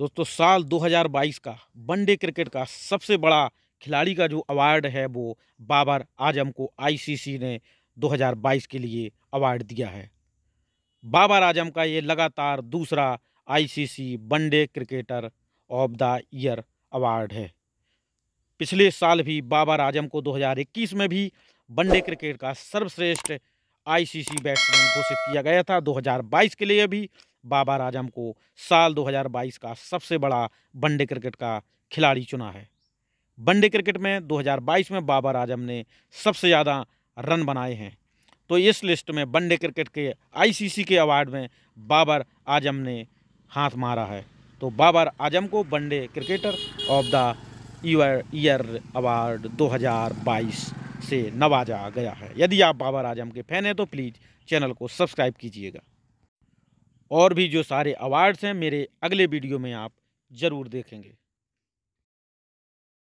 दोस्तों साल 2022 का वनडे क्रिकेट का सबसे बड़ा खिलाड़ी का जो अवार्ड है वो बाबर आजम को आईसीसी ने 2022 के लिए अवार्ड दिया है बाबर आजम का ये लगातार दूसरा ICC one day cricketer of the year award है पिछले साल भी बाबर आजम को 2021 में भी वनडे क्रिकेट का सर्वश्रेष्ठ आईसीसी बैट्समैन घोषित किया गया था 2022 के लिए भी बाबर आजम को साल 2022 का सबसे बड़ा वनडे क्रिकेट का खिलाड़ी चुना है वनडे क्रिकेट में 2022 में बाबर आजम ने सबसे ज़्यादा रन बनाए हैं तो इस लिस्ट में वनडे क्रिकेट के आईसीसी के अवार्ड में बाबर आजम ने हाथ मारा है तो बाबर आजम को one day cricketer of the year award 2022 से नवाजा गया है यदि आप बाबर आजम के फैन हैं तो प्लीज़ चैनल को सब्सक्राइब कीजिएगा और भी जो सारे अवार्ड्स हैं मेरे अगले वीडियो में आप ज़रूर देखेंगे